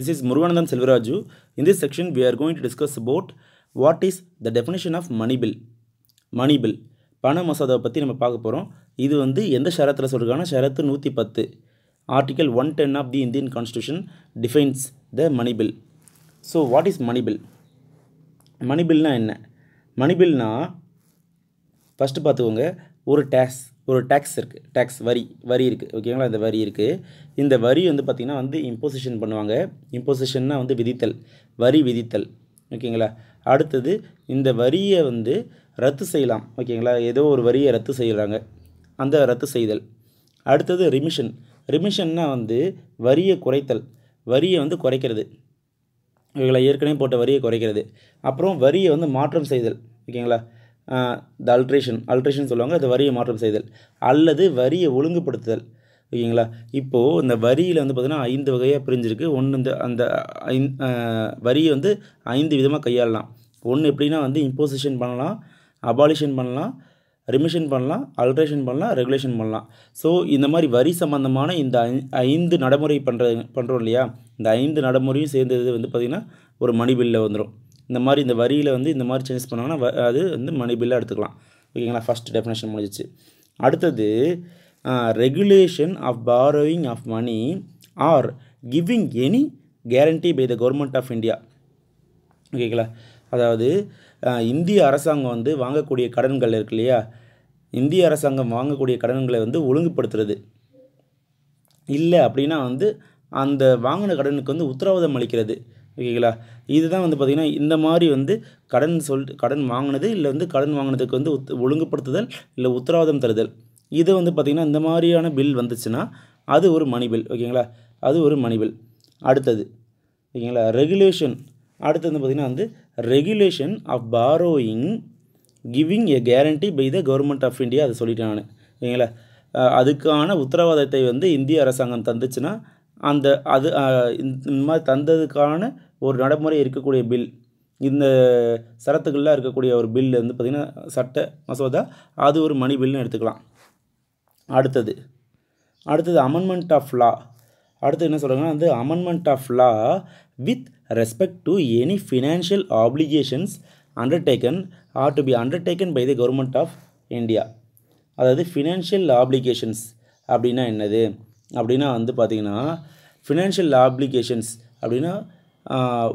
This is Muruganandam Selvaraju. In this section, we are going to discuss about what is the definition of money bill. Money bill பண மசோதாவை பற்றி நம்ம பார்க்க போகிறோம் இது வந்து எந்த ஷரத்தில் சொல்கிறாங்கன்னா ஷரத்து நூற்றி பத்து article one ten of the Indian constitution defines the money bill so what is money bill money பில்னால் என்ன மணி பில்னால் ஃபஸ்ட்டு பார்த்துக்கோங்க ஒரு டேக்ஸ் ஒரு டேக்ஸ் இருக்குது டேக்ஸ் வரி வரி இருக்குது ஓகேங்களா இந்த வரி இருக்குது இந்த வரி வந்து பார்த்திங்கன்னா வந்து இம்போசிஷன் பண்ணுவாங்க இம்போசிஷன்னா வந்து விதித்தல் வரி விதித்தல் ஓகேங்களா அடுத்தது இந்த வரியை வந்து ரத்து செய்யலாம் ஓகேங்களா ஏதோ ஒரு வரியை ரத்து செய்கிறாங்க அந்த ரத்து செய்தல் அடுத்தது ரிமிஷன் ரிமிஷன்னா வந்து வரியை குறைத்தல் வரியை வந்து குறைக்கிறது இவங்களை ஏற்கனவே போட்ட வரியை குறைக்கிறது அப்புறம் வரியை வந்து மாற்றம் செய்தல் ஓகேங்களா த அல்ட்ரேஷன் அல்ட்ரேஷன் சொல்லுவாங்க அது வரியை மாற்றம் செய்தல் அல்லது வரியை ஒழுங்குபடுத்துதல் ஓகேங்களா இப்போது இந்த வரியில் வந்து பார்த்திங்கன்னா ஐந்து வகையாக பிரிஞ்சிருக்கு ஒன்று இந்த அந்த ஐந் வரியை வந்து ஐந்து விதமாக கையாளலாம் ஒன்று எப்படின்னா வந்து இம்போசிஷன் பண்ணலாம் அபாலிஷன் பண்ணலாம் ரிமிஷன் பண்ணலாம் அல்ட்ரேஷன் பண்ணலாம் ரெகுலேஷன் பண்ணலாம் ஸோ இந்த மாதிரி வரி சம்மந்தமான இந்த ஐந்து நடைமுறை பண்ணுற பண்ணுறோம் இல்லையா இந்த ஐந்து நடைமுறையும் சேர்ந்தது வந்து பார்த்திங்கன்னா ஒரு மணி பில்லில் வந்துடும் இந்த மாதிரி இந்த வரியில் வந்து இந்த மாதிரி சேஞ்ச் பண்ணாங்கன்னா அது வந்து மணி பில்லாக எடுத்துக்கலாம் ஓகேங்களா ஃபஸ்ட் டெஃபினேஷன் முடிஞ்சிச்சு அடுத்தது regulation of borrowing of money or giving any guarantee by the government of India ஓகேங்களா அதாவது இந்திய அரசாங்கம் வந்து வாங்கக்கூடிய கடன்கள் இருக்கு இல்லையா இந்திய அரசாங்கம் வாங்கக்கூடிய கடன்களை வந்து ஒழுங்குபடுத்துறது இல்லை அப்படின்னா வந்து அந்த வாங்கின கடனுக்கு வந்து உத்தரவாதம் அளிக்கிறது ஓகேங்களா இதுதான் வந்து பார்த்திங்கன்னா இந்த மாதிரி வந்து கடன் சொல் கடன் வாங்கினது இல்லை வந்து கடன் வாங்கினதுக்கு வந்து ஒழுங்குபடுத்துதல் இல்லை உத்தரவாதம் தருதல் இது வந்து பார்த்திங்கன்னா இந்த மாதிரியான பில் வந்துச்சுன்னா அது ஒரு மணி பில் ஓகேங்களா அது ஒரு மணி பில் அடுத்தது ஓகேங்களா ரெகுலேஷன் அடுத்தது வந்து பார்த்திங்கன்னா வந்து regulation of borrowing giving a guarantee by the government of India அதை சொல்லிட்டேன் நான் ஓகேங்களா அதுக்கான உத்தரவாதத்தை வந்து இந்திய அரசாங்கம் தந்துச்சுன்னா அந்த அது இந்த மாதிரி தந்ததுக்கான ஒரு நடைமுறை இருக்கக்கூடிய பில் இந்த சரத்துக்கள்லாம் இருக்கக்கூடிய ஒரு பில் வந்து பார்த்திங்கன்னா சட்ட மசோதா அது ஒரு மணி பில்னு எடுத்துக்கலாம் அடுத்தது அடுத்தது அமெண்ட்மெண்ட் ஆஃப் லா அடுத்து என்ன சொல்கிறாங்கன்னா வந்து amendment of law with respect to any financial applications undertaken or to be undertaken by the government of India அதாவது ஃபினான்ஷியல் ஆப்ளிகேஷன்ஸ் அப்படின்னா என்னது அப்படின்னா வந்து பார்த்திங்கன்னா ஃபினான்ஷியல் ஆப்ளிகேஷன்ஸ் அப்படின்னா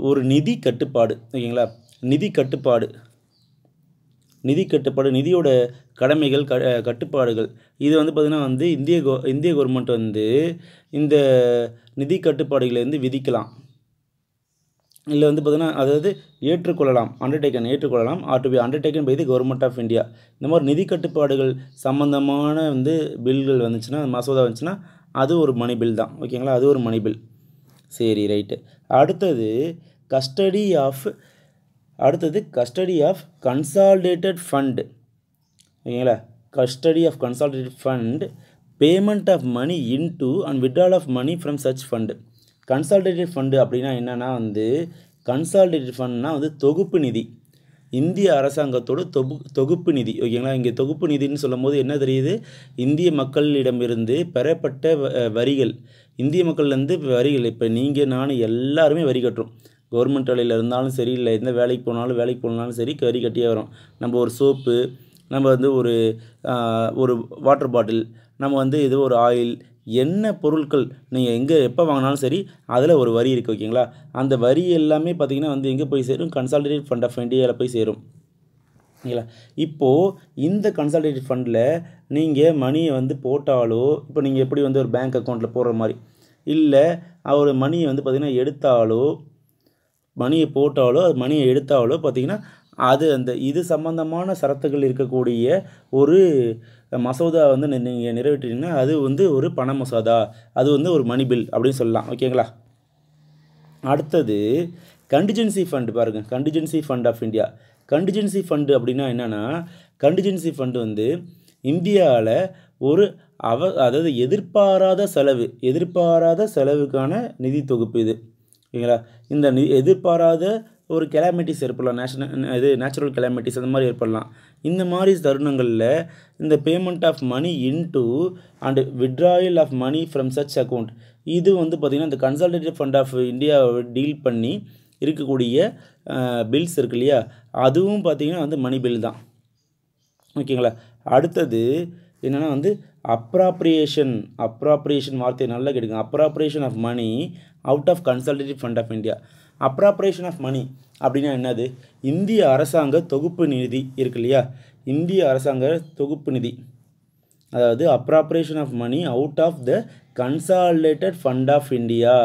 ஒரு நிதி கட்டுப்பாடு ஓகேங்களா நிதி கட்டுப்பாடு நிதி கட்டுப்பாடு நிதியோட கடமைகள் க கட்டுப்பாடுகள் இது வந்து பார்த்திங்கன்னா வந்து இந்திய கோ இந்திய கவர்மெண்ட் வந்து இந்த நிதி கட்டுப்பாடுகளை வந்து விதிக்கலாம் இல்லை வந்து பார்த்திங்கன்னா அதாவது ஏற்றுக்கொள்ளலாம் அண்டர்டேக்கன் ஏற்றுக்கொள்ளலாம் or to be undertaken by the government of India இந்த மாதிரி நிதி கட்டுப்பாடுகள் சம்மந்தமான வந்து பில்கள் வந்துச்சுன்னா மசோதா வந்துச்சுன்னா அது ஒரு மணி பில் தான் ஓகேங்களா அது ஒரு மணி பில் சரி ரைட்டு அடுத்தது கஸ்டடி ஆஃப் அடுத்தது கஸ்டடி ஆஃப் கன்சால்டேட்டட் ஃபண்டு ஓகேங்களா custody of consolidated fund payment of money into and withdrawal of money from சர்ச் ஃபண்டு கன்சால்டேட்டட் ஃபண்டு அப்படின்னா என்னென்னா வந்து கன்சால்டேட்டட் ஃபண்ட்னால் வந்து தொகுப்பு நிதி இந்திய அரசாங்கத்தோட தொகு தொகுப்பு நிதி ஓகேங்களா இங்கே தொகுப்பு நிதின்னு சொல்லும்போது என்ன தெரியுது இந்திய மக்களிடமிருந்து பெறப்பட்ட வரிகள் இந்திய மக்கள்லேருந்து இப்போ வரிகள் இப்போ நீங்கள் நான் எல்லாருமே வரி கட்டுறோம் கவர்மெண்ட் வேலையில் இருந்தாலும் சரி இல்லை எந்த வேலைக்கு போனாலும் வேலைக்கு போனாலும் சரி வரி கட்டியே வரும் நம்ம ஒரு சோப்பு நம்ம வந்து ஒரு ஒரு வாட்டர் பாட்டில் நம்ம வந்து இது ஒரு ஆயில் என்ன பொருட்கள் நீங்கள் எங்கே எப்போ வாங்கினாலும் சரி அதில் ஒரு வரி இருக்குது ஓகேங்களா அந்த வரி எல்லாமே பார்த்திங்கன்னா வந்து எங்கே போய் சேரும் கன்சாலிடேட் ஃபண்ட் ஆஃப் இந்தியாவில் போய் சேரும் சரிங்களா இப்போது இந்த கன்சல்டேட்டிவ் ஃபண்டில் நீங்கள் மணியை வந்து போட்டாலோ இப்போ நீங்கள் எப்படி வந்து ஒரு பேங்க் அக்கௌண்ட்டில் போடுற மாதிரி இல்லை அவர் மணியை வந்து பார்த்திங்கன்னா எடுத்தாலோ மணியை போட்டாலோ அது மணியை எடுத்தாலோ பார்த்திங்கன்னா அது அந்த இது சம்பந்தமான சரத்துகள் இருக்கக்கூடிய ஒரு மசோதா வந்து நீங்கள் நிறைவேற்றினீங்கன்னா அது வந்து ஒரு பண மசோதா அது வந்து ஒரு மணி பில் அப்படின்னு சொல்லலாம் ஓகேங்களா அடுத்தது கண்டிஜென்சி ஃபண்ட் பாருங்கள் contingency fund of India contingency fund அப்படின்னா என்னென்னா கண்டிஜென்சி ஃபண்டு வந்து இந்தியாவில் ஒரு அவ அதாவது எதிர்பாராத செலவு எதிர்பாராத செலவுக்கான நிதி தொகுப்பு இது ஓகேங்களா இந்த நி எதிர்பாராத ஒரு கெலாமிட்டிஸ் ஏற்படலாம் நேஷனல் இது நேச்சுரல் கெலாமிட்டிஸ் அந்த மாதிரி ஏற்படலாம் இந்த மாதிரி தருணங்களில் இந்த payment of money into and withdrawal of money from such account இது வந்து பார்த்திங்கன்னா இந்த கன்சல்டேட்டிவ் ஃபண்ட் ஆஃப் இந்தியாவை டீல் பண்ணி இருக்கக்கூடிய பில்ஸ் இருக்கு இல்லையா அதுவும் பார்த்திங்கன்னா வந்து மணி பில் தான் ஓகேங்களா அடுத்தது என்னென்னா வந்து அப்ராப்ரியேஷன் அப்ராப்ரியேஷன் வார்த்தையை நல்லா கேட்டுங்க appropriation of money out of consultative fund of India appropriation of money அப்படின்னா என்னது இந்திய அரசாங்க தொகுப்பு நிதி இருக்கு இல்லையா இந்திய அரசாங்க தொகுப்பு நிதி அதாவது appropriation of money out of the consolidated fund of India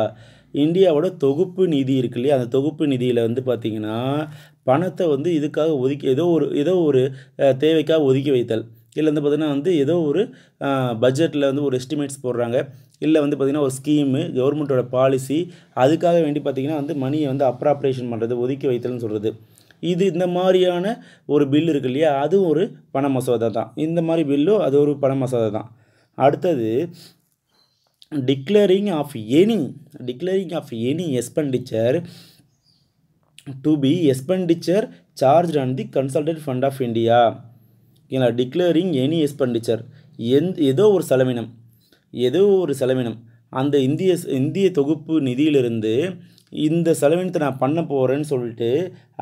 இந்தியாவோட தொகுப்பு நிதி இருக்கு இல்லையா அந்த தொகுப்பு நிதியில் வந்து பார்த்திங்கன்னா பணத்தை வந்து இதுக்காக ஒதுக்கி ஏதோ ஒரு ஏதோ ஒரு தேவைக்காக ஒதுக்கி வைத்தல் இல்லை வந்து பார்த்திங்கன்னா வந்து ஏதோ ஒரு பட்ஜெட்டில் வந்து ஒரு எஸ்டிமேட்ஸ் போடுறாங்க இல்லை வந்து பார்த்திங்கன்னா ஒரு ஸ்கீமு கவர்மெண்ட்டோட பாலிசி அதுக்காக வேண்டி பார்த்திங்கன்னா வந்து மணியை வந்து அப்ராப்ரேஷன் பண்ணுறது ஒதுக்கி வைத்தல்னு சொல்கிறது இது இந்த மாதிரியான ஒரு பில் இருக்கு இல்லையா அதுவும் ஒரு பண மசோதா தான் இந்த மாதிரி பில்லும் அது ஒரு பண மசோதா தான் அடுத்தது declaring of any declaring of any expenditure to be expenditure charge and the consultant fund of India ஓகேங்களா டிக்ளரிங் எனி எக்ஸ்பெண்டிச்சர் எந் ஏதோ ஒரு செலவினம் ஏதோ ஒரு செலவினம் அந்த இந்திய இந்திய தொகுப்பு நிதியிலிருந்து இந்த செலவினத்தை நான் பண்ண போகிறேன்னு சொல்லிட்டு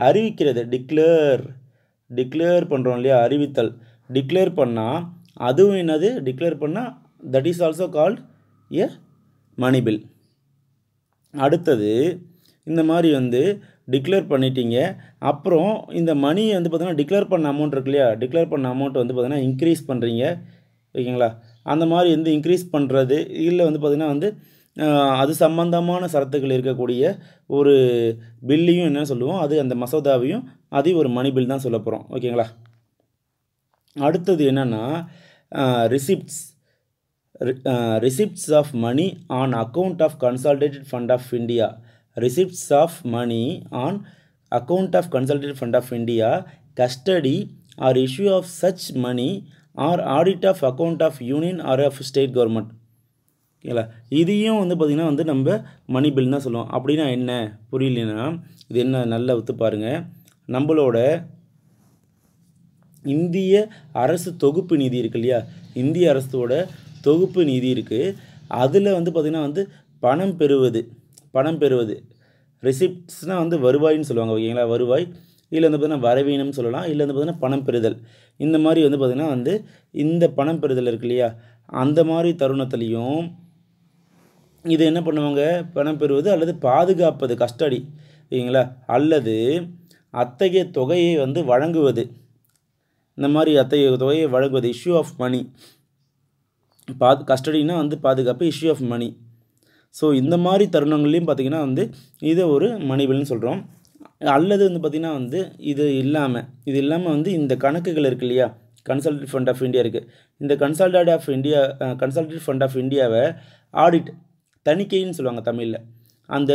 அறிவிக்கிறது டிக்ளேர் டிக்ளேர் பண்ணுறோம் இல்லையா அறிவித்தல் டிக்ளேர் பண்ணால் அதுவும் என்னது டிக்ளேர் பண்ணால் that is also called a money bill அடுத்தது இந்த மாதிரி வந்து டிக்ளேர் பண்ணிட்டீங்க அப்புறம் இந்த மணி வந்து பார்த்தீங்கன்னா டிக்ளேர் பண்ண அமௌண்ட் இருக்கு இல்லையா டிக்ளேர் பண்ண அமௌண்ட் வந்து பார்த்தீங்கன்னா இன்க்ரீஸ் பண்ணுறீங்க ஓகேங்களா அந்த மாதிரி வந்து இன்க்ரீஸ் பண்ணுறது இல்லை வந்து பார்த்திங்கன்னா வந்து அது சம்பந்தமான சரத்துக்கள் இருக்கக்கூடிய ஒரு பில்லையும் என்ன சொல்லுவோம் அது அந்த மசோதாவையும் அதையும் ஒரு மணி பில் தான் சொல்ல போகிறோம் ஓகேங்களா அடுத்தது என்னென்னா receipts receipts of money on account of consolidated fund of India receipts of money on account of consolidated fund of India custody or issue of such money or audit of account of union or of state government ஓகேங்களா இதையும் வந்து பார்த்திங்கன்னா வந்து நம்ம மணி bill தான் சொல்லுவோம் அப்படின்னா என்ன புரியலன்னா இது என்ன நல்லா ஒத்து பாருங்கள் நம்மளோட இந்திய அரசு தொகுப்பு நிதி இருக்கு இல்லையா இந்திய அரசோட தொகுப்பு நிதி இருக்குது அதில் வந்து பார்த்திங்கன்னா வந்து பணம் பெறுவது பணம் பெறுவது ரிசிப்ட்ஸ்னால் வந்து வருவாய்னு சொல்லுவாங்க ஓகேங்களா வருவாய் இல்லை வந்து பார்த்திங்கன்னா வரவீனம்னு சொல்லலாம் இல்லை வந்து பார்த்திங்கன்னா பணம் பெறுதல் இந்த மாதிரி வந்து பார்த்திங்கன்னா வந்து இந்த பணம் பெறுதல் இருக்கு இல்லையா அந்த மாதிரி தருணத்துலேயும் இது என்ன பண்ணுவாங்க பணம் பெறுவது அல்லது பாதுகாப்பது கஸ்டடி ஓகேங்களா அல்லது அத்தகைய தொகையை வந்து வழங்குவது இந்த மாதிரி அத்தகைய தொகையை வழங்குவது இஷ்யூ ஆஃப் மணி பாது கஸ்டடினா வந்து பாதுகாப்பு இஷ்யூ ஆஃப் மணி ஸோ இந்த மாதிரி தருணங்கள்லையும் பார்த்திங்கன்னா வந்து இதை ஒரு மணிவில்னு சொல்கிறோம் அல்லது வந்து பார்த்திங்கன்னா வந்து இது இல்லாமல் இது இல்லாமல் வந்து இந்த கணக்குகள் இருக்கு இல்லையா கன்சல்டட் ஃபண்ட் ஆஃப் இந்தியா இருக்குது இந்த consulted of India consulted fund of இந்தியாவை ஆடிட் தணிக்கைன்னு சொல்லுவாங்க தமிழில் அந்த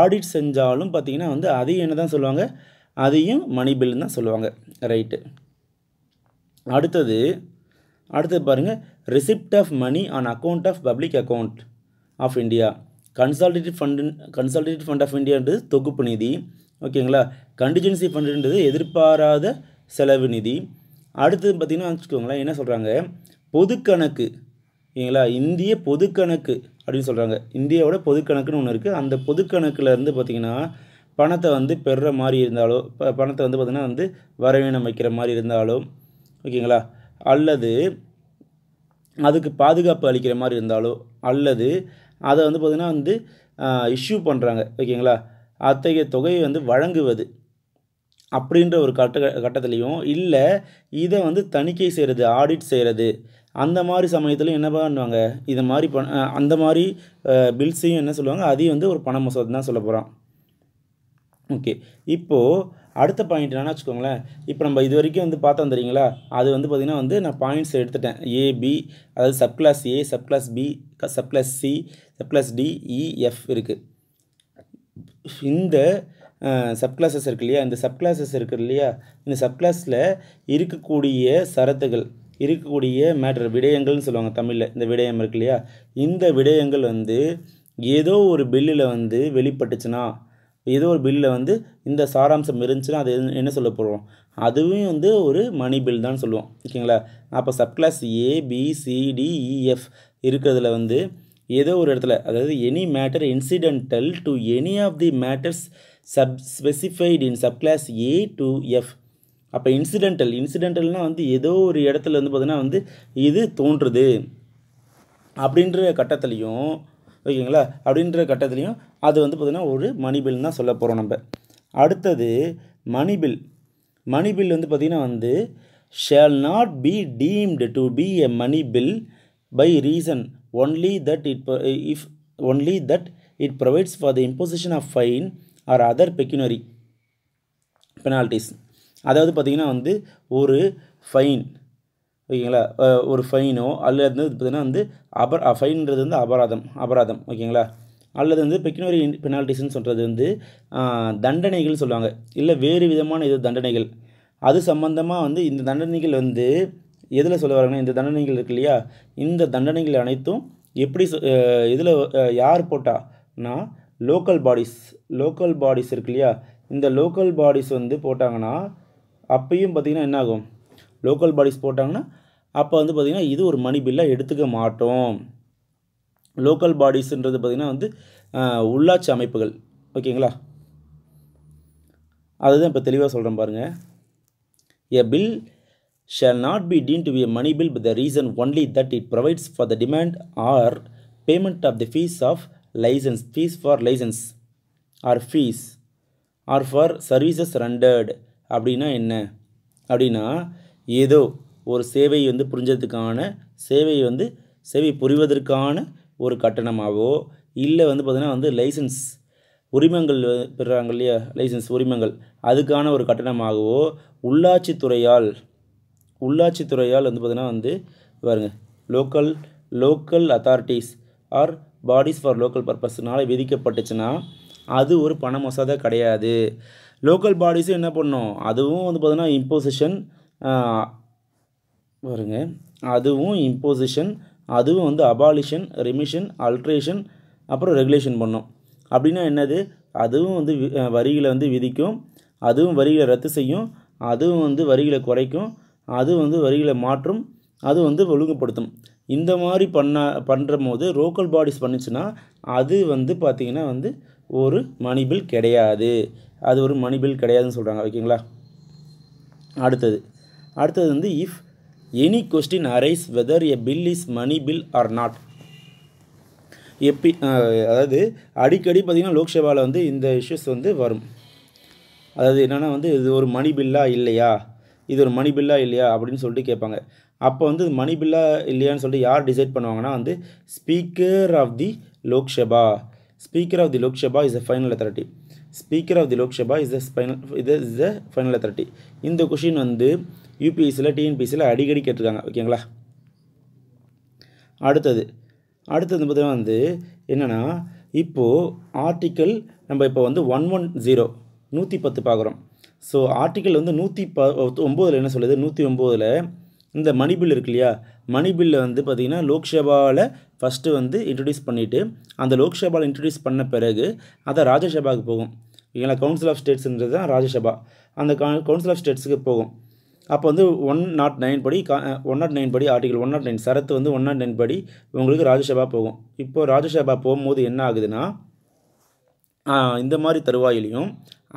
ஆடிட் செஞ்சாலும் பார்த்திங்கன்னா வந்து அதையும் என்ன தான் சொல்லுவாங்க அதையும் மணி பில்லுன்னு தான் சொல்லுவாங்க ரைட்டு அடுத்தது அடுத்தது பாருங்கள் receipt of money on account of public account of India consolidate fund consolidate fund of இந்தியான்றது தொகுப்பு நிதி ஓகேங்களா கண்டிஜென்சி ஃபண்டுன்றது எதிர்பாராத செலவு நிதி அடுத்தது பார்த்திங்கன்னா வச்சுக்கோங்களேன் என்ன சொல்கிறாங்க பொதுக்கணக்கு ஓகேங்களா இந்திய பொதுக்கணக்கு அப்படின்னு சொல்கிறாங்க இந்தியாவோட பொதுக்கணக்குன்னு ஒன்று இருக்குது அந்த பொதுக்கணக்கில் இருந்து பார்த்திங்கன்னா பணத்தை வந்து பெறுற மாதிரி இருந்தாலோ பணத்தை வந்து பார்த்திங்கன்னா வந்து வரவினம் வைக்கிற மாதிரி இருந்தாலோ ஓகேங்களா அல்லது அதுக்கு பாதுகாப்பு அளிக்கிற மாதிரி இருந்தாலோ அல்லது அதை வந்து பார்த்திங்கன்னா வந்து இஷ்யூ பண்ணுறாங்க ஓகேங்களா அத்தகைய தொகையை வந்து வழங்குவது அப்படின்ற ஒரு கட்ட கட்டத்துலேயும் இல்லை இதை வந்து தணிக்கை செய்கிறது ஆடிட் செய்கிறது அந்த மாதிரி சமயத்தில் என்ன பண்ணுவாங்க இதை மாதிரி பண அந்த மாதிரி பில்ஸையும் என்ன சொல்லுவாங்க அதையும் வந்து ஒரு பண மசோதான் தான் சொல்ல போகிறான் ஓகே இப்போது அடுத்த பாயிண்ட் என்னென்னா வச்சுக்கோங்களேன் இப்போ நம்ம இது வரைக்கும் வந்து பார்த்தோம் தெரியுங்களா அது வந்து பார்த்திங்கன்னா வந்து நான் பாயிண்ட்ஸ் எடுத்துட்டேன் ஏபி அதாவது sub class A sub class B class C class D EF இருக்குது இந்த சப் கிளாஸஸ் இருக்கு இல்லையா இந்த சப் கிளாஸஸ் இருக்குது இல்லையா இந்த சப் கிளாஸில் இருக்கக்கூடிய சரத்துகள் இருக்கக்கூடிய மேட்ரு விடயங்கள்னு சொல்லுவாங்க தமிழில் இந்த விடயம் இருக்கு இல்லையா இந்த விடயங்கள் வந்து ஏதோ ஒரு பில்லில் வந்து வெளிப்பட்டுச்சுன்னா ஏதோ ஒரு பில்லில் வந்து இந்த சாராம்சம் இருந்துச்சுன்னா அது என்ன சொல்ல போகிறோம் அதுவும் வந்து ஒரு மணி பில் தான் சொல்லுவோம் ஓகேங்களா அப்போ கிளாஸ் ஏ பி சிடிஇஎஃப் இருக்கிறதுல வந்து ஏதோ ஒரு இடத்துல அதாவது any matter incidental to any of the matters sub specified in sub class A to F அப்போ இன்சிடென்டல் இன்சிடென்டல்னால் வந்து ஏதோ ஒரு இடத்துல வந்து பார்த்திங்கன்னா வந்து இது தோன்றுது அப்படின்ற கட்டத்துலேயும் ஓகேங்களா அப்படின்ற கட்டத்துலேயும் அது வந்து பார்த்திங்கன்னா ஒரு மணி பில்னு தான் சொல்ல போகிறோம் நம்ம அடுத்தது மணி பில் மணி பில் வந்து பார்த்திங்கன்னா வந்து shall not be deemed to be a money bill by reason only that it if only that it provides for the imposition of fine or other pecuniary penalties அதாவது பார்த்திங்கன்னா வந்து ஒரு ஃபைன் ஓகேங்களா ஒரு ஃபைனோ அல்லது வந்து பார்த்திங்கன்னா வந்து அபர் ஃபைன்றது வந்து அபராதம் அபராதம் ஓகேங்களா அல்லது வந்து பெக்கினோரி பெனால்ட்டிஸ்ன்னு சொல்கிறது வந்து தண்டனைகள் சொல்லுவாங்க இல்லை வேறு விதமான இது தண்டனைகள் அது சம்மந்தமாக வந்து இந்த தண்டனைகள் வந்து எதில் சொல்ல வராங்கன்னா இந்த தண்டனைகள் இருக்கு இல்லையா இந்த தண்டனைகள் அனைத்தும் எப்படி இதில் யார் போட்டான்னா லோக்கல் பாடிஸ் லோக்கல் பாடிஸ் இருக்கு இல்லையா இந்த லோக்கல் பாடிஸ் வந்து போட்டாங்கன்னா அப்பயும் பார்த்திங்கன்னா என்னாகும் லோக்கல் பாடிஸ் போட்டாங்கன்னா அப்போ வந்து பார்த்திங்கன்னா இது ஒரு மணி பில்லாக எடுத்துக்க மாட்டோம் லோக்கல் பாடிஸ்ன்றது பார்த்திங்கன்னா வந்து உள்ளாட்சி அமைப்புகள் ஓகேங்களா அதுதான் இப்போ தெளிவாக சொல்கிறேன் பாருங்கள் a bill shall not be deemed to be a money bill but the reason only that it provides for the demand or payment of the fees of licence fees for licence or fees or for services rendered அப்படின்னா என்ன அப்படின்னா ஏதோ ஒரு சேவை வந்து புரிஞ்சதுக்கான சேவை வந்து சேவை புரிவதற்கான ஒரு கட்டணமாகவோ இல்லை வந்து பார்த்திங்கன்னா வந்து லைசன்ஸ் உரிமங்கள் பெறுறாங்க இல்லையா லைசன்ஸ் உரிமங்கள் அதுக்கான ஒரு கட்டணமாகவோ உள்ளாட்சித்துறையால் உள்ளாட்சித்துறையால் வந்து பார்த்திங்கன்னா வந்து பாருங்கள் local local authorities or bodies for local பர்பஸ்னால் விதிக்கப்பட்டுச்சுன்னா அது ஒரு பண மசோதா கிடையாது லோக்கல் பாடிஸும் என்ன பண்ணும் அதுவும் வந்து பார்த்திங்கன்னா இம்போசிஷன் பாருங்க அதுவும் இம்போசிஷன் அதுவும் வந்து அபாலிஷன் ரிமிஷன் அல்ட்ரேஷன் அப்புறம் ரெகுலேஷன் பண்ணும் அப்படின்னா என்னது அதுவும் வந்து வரிகளை வந்து விதிக்கும் அதுவும் வரிகளை ரத்து செய்யும் அதுவும் வந்து வரிகளை குறைக்கும் அது வந்து வரிகளை மாற்றும் அது வந்து ஒழுங்குபடுத்தும் இந்த மாதிரி பண்ண பண்ணுற போது ரோக்கல் பாடிஸ் பண்ணுச்சுன்னா அது வந்து பார்த்திங்கன்னா வந்து ஒரு மணிபில் கிடையாது அது ஒரு மணிபில் கிடையாதுன்னு சொல்கிறாங்க ஓகேங்களா அடுத்தது அடுத்தது வந்து if any question arise whether a bill is money bill or not எப்பி அதாவது அடிக்கடி பார்த்திங்கன்னா லோக்சபாவில் வந்து இந்த இஷ்யூஸ் வந்து வரும் அதாவது என்னென்னா வந்து இது ஒரு மணி பில்லா இல்லையா இது ஒரு மணி பில்லா இல்லையா அப்படின்னு சொல்லிட்டு கேட்பாங்க அப்போ வந்து இது மணி பில்லா இல்லையான்னு சொல்லிட்டு யார் டிசைட் பண்ணுவாங்கன்னா வந்து speaker of the Lok Sabha speaker of the Lok Sabha is a final authority speaker of the Lok Sabha is a final இது இஸ் அ ஃபைனல் அத்தாரிட்டி இந்த கொஷின் வந்து யூபிஎஸ்சியில் டிஎன்பிஎஸ்சியில் அடிக்கடி கேட்டிருக்காங்க ஓகேங்களா அடுத்தது அடுத்தது பார்த்தீங்கன்னா வந்து என்னென்னா இப்போது ஆர்டிக்கல் நம்ம இப்போ வந்து ஒன் ஒன் ஜீரோ நூற்றி பத்து பார்க்குறோம் ஸோ ஆர்டிக்கல் வந்து நூற்றி ப ஒம்போதில் என்ன சொல்லுது நூற்றி ஒம்போதில் இந்த மணி பில் இருக்கு இல்லையா மணி பில்லில் வந்து பார்த்திங்கன்னா லோக்சபாவில் ஃபஸ்ட்டு வந்து இன்ட்ரடியூஸ் பண்ணிவிட்டு அந்த லோக்சபாவில் இன்ட்ரடியூஸ் பண்ண பிறகு அதை ராஜ்யசபாவுக்கு போகும் ஓகேங்களா கவுன்சில் ஆஃப் ஸ்டேட்ஸுன்றது தான் ராஜ்யசபா அந்த கவுன்சில் ஆஃப் ஸ்டேட்ஸுக்கு போகும் அப்போ வந்து ஒன் நாட் நைன் படி ஒன் நாட் நைன் படி ஆர்டிகல் ஒன் நாட் நைன் சரத்து வந்து ஒன் நாட் நைன் படி உங்களுக்கு ராஜ்யசபா போகும் இப்போ ராஜ்யசபா போகும்போது என்ன ஆகுதுன்னா இந்த மாதிரி தருவாயிலையும்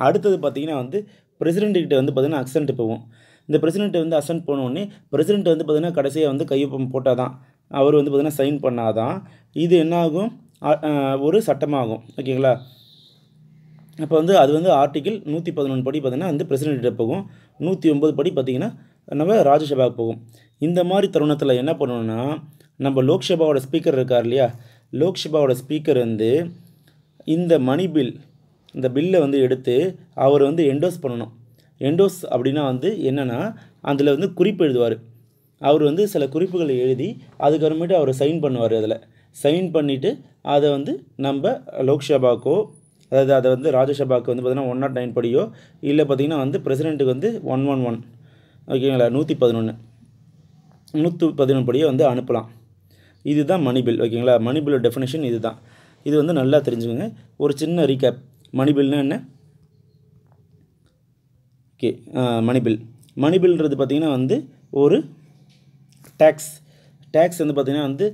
அடுத்தது பார்த்திங்கன்னா வந்து பிரசிடென்ட்டுக்கிட்ட வந்து பார்த்திங்கன்னா அக்சன்ட் போகும் இந்த பிரசிடென்ட் வந்து அசன்ட் போனோடனே பிரசிடென்ட் வந்து பார்த்திங்கன்னா கடைசியாக வந்து கையொப்பம் போட்டால் தான் அவர் வந்து பார்த்திங்கன்னா சைன் பண்ணாதான் இது என்னாகும் ஒரு சட்டமாகும் ஓகேங்களா அப்போ வந்து அது வந்து ஆர்டிக்கிள் நூற்றி பதினொன்று படி பார்த்திங்கன்னா வந்து பிரசிடென்ட்ட போகும் நூற்றி ஒம்பது படி பார்த்திங்கன்னா நம்ம ராஜ்யசபாவுக்கு போகும் இந்த மாதிரி தருணத்தில் என்ன பண்ணணும்னா நம்ம லோக்சபாவோட ஸ்பீக்கர் இருக்கார் இல்லையா லோக்சபாவோட ஸ்பீக்கர் வந்து இந்த மணி பில் இந்த பில்லை வந்து எடுத்து அவர் வந்து என்டோஸ் பண்ணணும் என்டோஸ் அப்படின்னா வந்து என்னென்னா அதில் வந்து குறிப்பு எழுதுவார் அவர் வந்து சில குறிப்புகளை எழுதி அதுக்கப்புறமேட்டு அவர் சைன் பண்ணுவார் அதில் சைன் பண்ணிவிட்டு அதை வந்து நம்ம லோக்சபாக்கோ அதாவது அதை வந்து ராஜ்யசபாவுக்கு வந்து பார்த்திங்கன்னா ஒன் நாட் நைன் படியோ இல்லை பார்த்திங்கன்னா வந்து பிரசிடெண்ட்டுக்கு வந்து ஒன் ஒன் ஒன் ஓகேங்களா நூற்றி பதினொன்று நூற்றி பதினொன்று படியோ வந்து அனுப்பலாம் இதுதான் மணி பில் ஓகேங்களா மணி பில்லோட டெஃபினேஷன் இது தான் இது வந்து நல்லா தெரிஞ்சுக்கோங்க ஒரு சின்ன ரீகேப் மணி பில்னா என்ன ஓகே மணி பில் மணி பில்ன்றது பார்த்திங்கன்னா வந்து ஒரு டேக்ஸ் டேக்ஸ் வந்து பார்த்திங்கன்னா வந்து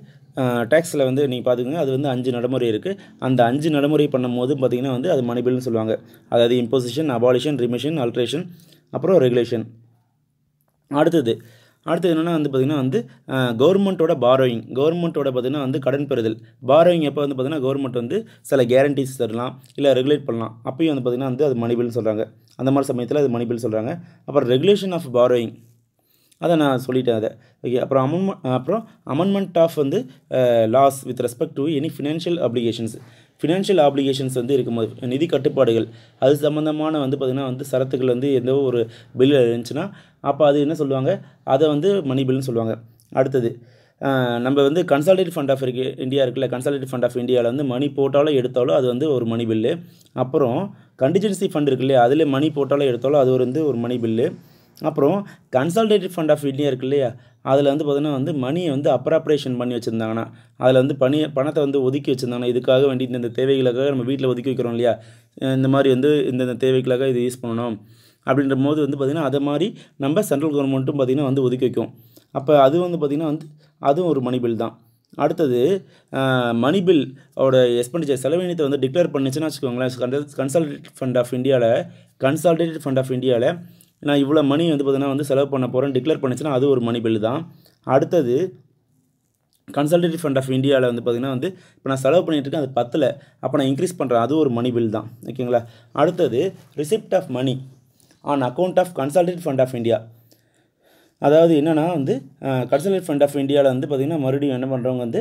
டேக்ஸில் வந்து நீங்கள் பார்த்துக்கோங்க அது வந்து அஞ்சு நடைமுறை இருக்குது அந்த அஞ்சு நடைமுறை பண்ணும் போது பார்த்திங்கன்னா வந்து அது மணிபில்னு சொல்லுவாங்க அதாவது இம்போசிஷன் அபாலிஷன் ரிமிஷன் அல்ட்ரேஷன் அப்புறம் ரெகுலேஷன் அடுத்தது அடுத்தது என்னென்னா வந்து பார்த்திங்கன்னா வந்து கவர்மெண்ட்டோட பாரோயிங் கவர்மெண்ட்டோட பார்த்திங்கன்னா வந்து கடன் பெறுதல் பாரோயிங் எப்போ வந்து பார்த்திங்கன்னா கவர்மெண்ட் வந்து சில கேரண்டிஸ் தரலாம் இல்லை ரெகுலேட் பண்ணலாம் அப்பயும் வந்து பார்த்திங்கன்னா வந்து அது மணிபில்னு சொல்கிறாங்க அந்த மாதிரி சமயத்தில் அது மணிபில்னு சொல்கிறாங்க அப்புறம் ரெகுலேஷன் ஆஃப் பாரோயிங் அதை நான் சொல்லிட்டேன் அதை ஓகே அப்புறம் அமெண்ட்மெண்ட் அப்புறம் அமெண்ட்மெண்ட் ஆஃப் வந்து laws with respect to any financial applications financial applications வந்து இருக்கும்போது நிதி கட்டுப்பாடுகள் அது சம்மந்தமான வந்து பார்த்திங்கன்னா வந்து சரத்துக்கள் வந்து எந்த ஒரு பில் இருந்துச்சுன்னா அப்போ அது என்ன சொல்லுவாங்க அதை வந்து மணி பில்னு சொல்லுவாங்க அடுத்தது நம்ம வந்து கன்சால்டேட் ஃபண்ட் ஆஃப் இருக்கு இந்தியா இருக்குல்ல கன்சால்டேட் ஃபண்ட் ஆஃப் இந்தியாவில் வந்து மணி போட்டாலும் எடுத்தாலும் அது வந்து ஒரு மணி பில்லு அப்புறம் கண்டிஜென்சி ஃபண்ட் இருக்கு அதில் மணி போட்டாலும் எடுத்தாலும் அது வந்து ஒரு மணி பில்லு அப்புறம் கன்சால்டேட்டட் ஃபண்ட் ஆஃப் இந்தியா இருக்குது இல்லையா அதில் வந்து பார்த்தீங்கன்னா வந்து மணியை வந்து அப்ராப்ரேஷன் பண்ணி வச்சுருந்தாங்கன்னா அதில் வந்து பணி பணத்தை வந்து ஒதுக்கி வச்சுருந்தாங்கன்னா இதுக்காக வேண்டி இந்த தேவைகளுக்காக நம்ம வீட்டில் ஒதுக்கி வைக்கிறோம் இல்லையா இந்த மாதிரி வந்து இந்தந்த தேவைகளுக்காக இது யூஸ் பண்ணணும் அப்படின்ற போது வந்து பார்த்திங்கன்னா அதை மாதிரி நம்ம சென்ட்ரல் கவர்மெண்ட்டும் பார்த்திங்கன்னா வந்து ஒதுக்கி வைக்கும் அப்போ அது வந்து பார்த்திங்கன்னா வந்து அதுவும் ஒரு மணி பில் தான் அடுத்தது மணி பில் அவட எக்ஸ்பெண்டிச்சர் செலவினத்தை வந்து டிக்ளேர் பண்ணிச்சுன்னா வச்சுக்கோங்களேன் கன்சல்டேட் ஃபண்ட் ஆஃப் இந்தியாவில் கன்சால்டேட்டட் ஃபண்ட் ஆஃப் இந்தியாவில் நான் இவ்வளோ மணி வந்து பார்த்திங்கன்னா வந்து செலவு பண்ண போகிறேன் டிக்ளேர் பண்ணிச்சுன்னா அது ஒரு மணி பில் தான் அடுத்தது கன்சல்டேட்டிவ் ஃபண்ட் ஆஃப் இந்தியாவில் வந்து பார்த்திங்கன்னா வந்து இப்போ நான் செலவு இருக்கேன் அது பத்தில் அப்போ நான் இன்க்ரீஸ் பண்ணுறேன் அது ஒரு மணி பில் தான் ஓகேங்களா அடுத்தது receipt of money on account of consultative fund of India அதாவது என்னென்னா வந்து கன்சல்டேட் ஃபண்ட் ஆஃப் இந்தியாவில் வந்து பார்த்திங்கன்னா மறுபடியும் என்ன பண்ணுறவங்க வந்து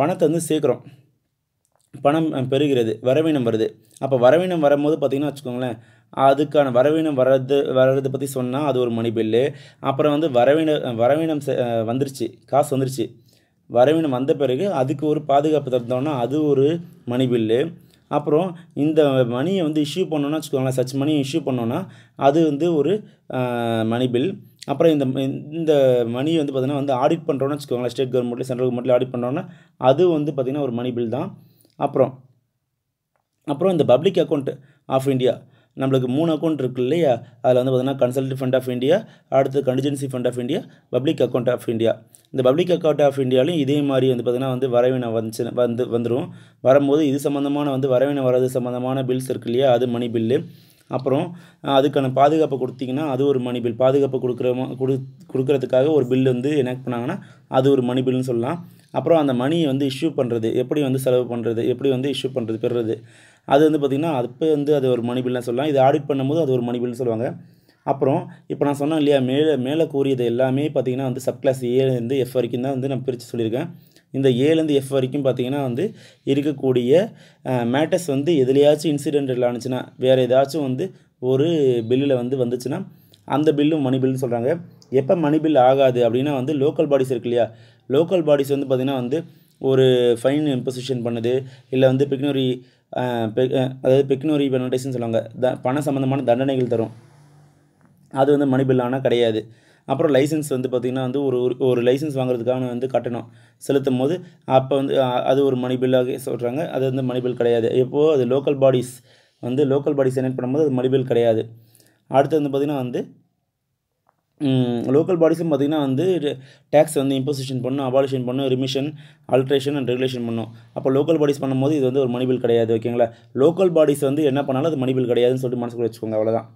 பணத்தை வந்து சேர்க்குறோம் பணம் பெறுகிறது வரவீனம் வருது அப்போ வரவீனம் வரும்போது பார்த்திங்கன்னா வச்சுக்கோங்களேன் அதுக்கான வரவீனம் வர்றது வர்றதை பற்றி சொன்னால் அது ஒரு மணி பில்லு அப்புறம் வந்து வரவீன வரவீனம் வந்துருச்சு காசு வந்துருச்சு வரவீனம் வந்த பிறகு அதுக்கு ஒரு பாதுகாப்பு தந்தோன்னா அது ஒரு மணி பில்லு அப்புறம் இந்த மணியை வந்து இஷ்யூ பண்ணோன்னா வச்சுக்கோங்களேன் சச் மணியை இஷ்யூ பண்ணோன்னா அது வந்து ஒரு மணி பில் அப்புறம் இந்த இந்த மணி வந்து பார்த்திங்கன்னா வந்து ஆடிட் பண்ணுறோன்னு வச்சுக்கோங்களேன் ஸ்டேட் கவர்மெண்ட்டில் சென்ட்ரல் கவர்மெண்ட்டில் ஆடிட் பண்ணுறோன்னா அது வந்து பார்த்திங்கன்னா ஒரு மணி பில் தான் அப்புறம் அப்புறம் இந்த பப்ளிக் அக்கௌண்ட் ஆஃப் இந்தியா நம்மளுக்கு மூணு அக்கௌண்ட் இருக்குது இல்லையா அதில் வந்து பார்த்திங்கன்னா கன்சல்ட் ஃபண்ட் ஆஃப் இந்தியா அடுத்து contingency fund of India public account of India இந்த பப்ளிக் அக்கௌண்ட் ஆஃப் இந்தியாலையும் இதே மாதிரி வந்து பார்த்திங்கன்னா வந்து வரவினை வந்துச்சு வந்து வந்துடும் வரும்போது இது சம்மந்தமான வந்து வரவினை வர்றது சம்மந்தமான பில்ஸ் இருக்கு இல்லையா அது மணி பில்லு அப்புறம் அதுக்கான பாதுகாப்பு கொடுத்தீங்கன்னா அது ஒரு மணி பில் பாதுகாப்பு கொடுக்குற கொடுக்குறதுக்காக ஒரு பில் வந்து என்ன பண்ணாங்கன்னா அது ஒரு மணி பில்னு சொல்லலாம் அப்புறம் அந்த மணியை வந்து இஷ்யூ பண்ணுறது எப்படி வந்து செலவு பண்ணுறது எப்படி வந்து இஷ்யூ பண்ணுறது பெறுறது அது வந்து பார்த்திங்கன்னா அப்போ வந்து அது ஒரு மணி பில்னு சொல்லலாம் இது ஆடிட் பண்ணும்போது அது ஒரு மணி பில்னு சொல்லுவாங்க அப்புறம் இப்போ நான் சொன்னேன் இல்லையா மேலே மேலே கூறியது எல்லாமே பார்த்திங்கன்னா வந்து சப் கிளாஸ் ஏலேருந்து எஃப் வரைக்கும் தான் வந்து நான் பிரித்து சொல்லியிருக்கேன் இந்த ஏலேருந்து எஃப் வரைக்கும் பார்த்திங்கன்னா வந்து இருக்கக்கூடிய மேட்டர்ஸ் வந்து எதுலையாச்சும் இன்சிடென்ட் ஆணுச்சுன்னா வேறு ஏதாச்சும் வந்து ஒரு பில்லில் வந்து வந்துச்சுன்னா அந்த பில்லும் மணி பில்னு சொல்கிறாங்க எப்போ மணி பில் ஆகாது அப்படின்னா வந்து லோக்கல் பாடிஸ் இருக்கு இல்லையா லோக்கல் பாடிஸ் வந்து பார்த்திங்கன்னா வந்து ஒரு ஃபைன் இம்போசிஷன் பண்ணுது இல்லை வந்து பிக்னரி அதாவது பெக்னோரி பெனல்டைஸ்னு சொல்லுவாங்க த பண சம்மந்தமான தண்டனைகள் தரும் அது வந்து மணி பில்லானால் கிடையாது அப்புறம் லைசன்ஸ் வந்து பார்த்திங்கன்னா வந்து ஒரு ஒரு லைசன்ஸ் வாங்குறதுக்காக வந்து கட்டணும் செலுத்தும் போது அப்போ வந்து அது ஒரு மணி பில்லாக சொல்கிறாங்க அது வந்து மணி பில் கிடையாது எப்போது அது லோக்கல் பாடிஸ் வந்து லோக்கல் பாடிஸ் செனக்ட் பண்ணும்போது அது மணி பில் கிடையாது அடுத்து வந்து பார்த்திங்கன்னா வந்து லோக்கல் பாடிஸும் பார்த்திங்கன்னா வந்து டேக்ஸ் வந்து இம்போசிஷன் பண்ணும் அபாலிஷன் பண்ணும் ரிமிஷன் ஆல்ட்ரேஷன் அண்ட் ரெகுலேஷன் பண்ணும் அப்போ லோக்கல் பாடிஸ் பண்ணும்போது இது வந்து ஒரு மணிபில் கிடையாது ஓகேங்களா லோக்கல் பாடிஸ் வந்து என்ன பண்ணாலும் அது மணிபில் கிடையாதுன்னு சொல்லிட்டு மனசுக்குள்ள வச்சுக்கோங்க அவ்வளோதான்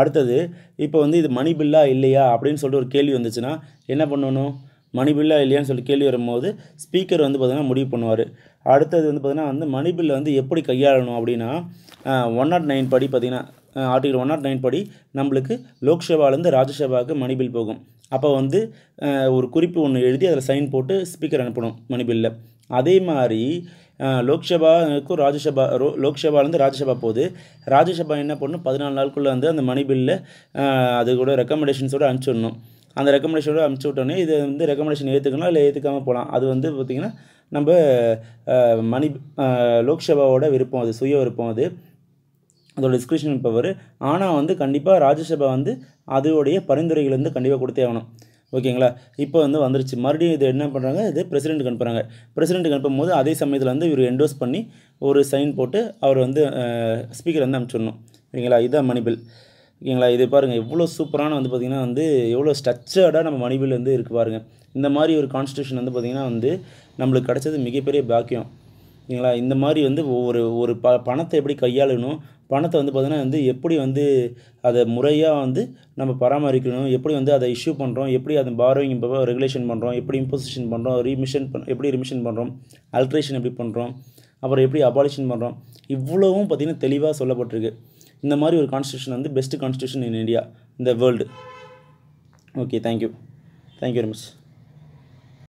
அடுத்தது இப்போ வந்து இது மணி பில்லா இல்லையா அப்படின்னு சொல்லிட்டு ஒரு கேள்வி வந்துச்சுன்னா என்ன பண்ணணும் மணி பில்லா இல்லையான்னு சொல்லிட்டு கேள்வி வரும்போது ஸ்பீக்கர் வந்து பார்த்திங்கன்னா முடிவு பண்ணுவார் அடுத்தது வந்து பார்த்திங்கன்னா வந்து மணி பில்லை வந்து எப்படி கையாளணும் அப்படின்னா ஒன் நாட் நைன் படி பார்த்திங்கன்னா article one nought nine oh படி நம்மளுக்கு லோக்சபாலேருந்து ராஜ்யசபாவுக்கு மணி பில் போகும் அப்போ வந்து ஒரு குறிப்பு ஒன்று எழுதி அதில் சைன் போட்டு ஸ்பீக்கர் அனுப்பணும் மணி பில்லில் அதே மாதிரி லோக்சபாக்கும் ராஜ்யசபா ரோ லோக்சபாலேருந்து ராஜ்யசபா போகுது ராஜ்யசபா என்ன பண்ணணும் பதினாலு நாளுக்குள்ளே வந்து அந்த மணி பில்லில் அது கூட ரெக்கமெண்டேஷன்ஸோடு அனுப்பிச்சிடணும் அந்த ரெக்கமெண்டேஷனோட அமுச்சு விட்டோன்னே இது வந்து ரெக்கமெண்டேஷன் ஏற்றுக்கணும் இல்லை ஏற்றுக்காமல் போகலாம் அது வந்து பார்த்திங்கன்னா நம்ம மணி லோக்சபாவோட விருப்பம் அது சுய விருப்பம் அது அதோட டிஸ்கிரிப்ஷன் பவர் ஆனால் வந்து கண்டிப்பாக ராஜ்யசபா வந்து அதோடைய பரிந்துரைகள் வந்து கண்டிப்பாக கொடுத்தே ஆகணும் ஓகேங்களா இப்போ வந்து வந்துருச்சு மறுபடியும் இது என்ன பண்ணுறாங்க இது பிரசிடெண்ட்டுக்கு அனுப்புகிறாங்க பிரசிடெண்ட்டுக்கு அனுப்பும் போது அதே சமயத்தில் வந்து இவர் என்டோஸ் பண்ணி ஒரு சைன் போட்டு அவர் வந்து ஸ்பீக்கர் வந்து அனுப்பிச்சிடணும் ஓகேங்களா இதுதான் மணிபில் ஓகேங்களா இது பாருங்கள் எவ்வளோ சூப்பரான வந்து பார்த்திங்கன்னா வந்து எவ்வளோ ஸ்ட்ரக்சர்டாக நம்ம மணிபில் வந்து இருக்குது பாருங்கள் இந்த மாதிரி ஒரு கான்ஸ்டியூஷன் வந்து பார்த்திங்கன்னா வந்து நம்மளுக்கு கிடச்சது மிகப்பெரிய பாக்கியம் ஓகேங்களா இந்த மாதிரி வந்து ஒவ்வொரு ஒரு ப பணத்தை எப்படி கையாளணும் பணத்தை வந்து பார்த்திங்கன்னா வந்து எப்படி வந்து அதை முறையாக வந்து நம்ம பராமரிக்கணும் எப்படி வந்து அதை இஷ்யூ பண்ணுறோம் எப்படி அதை பாரோவிங் ரெகுலேஷன் பண்ணுறோம் எப்படி இம்போசிஷன் பண்ணுறோம் ரீமிஷன் பண்ண எப்படி ரிமிஷன் பண்ணுறோம் அல்ட்ரேஷன் எப்படி பண்ணுறோம் அப்புறம் எப்படி அபாலிஷன் பண்ணுறோம் இவ்வளவும் பார்த்திங்கன்னா தெளிவாக சொல்லப்பட்டிருக்கு இந்த மாதிரி ஒரு கான்ஸ்டியூஷன் வந்து பெஸ்ட்டு கான்ஸ்டியூஷன் இன் இந்தியா இந்த world okay thank you thank you very much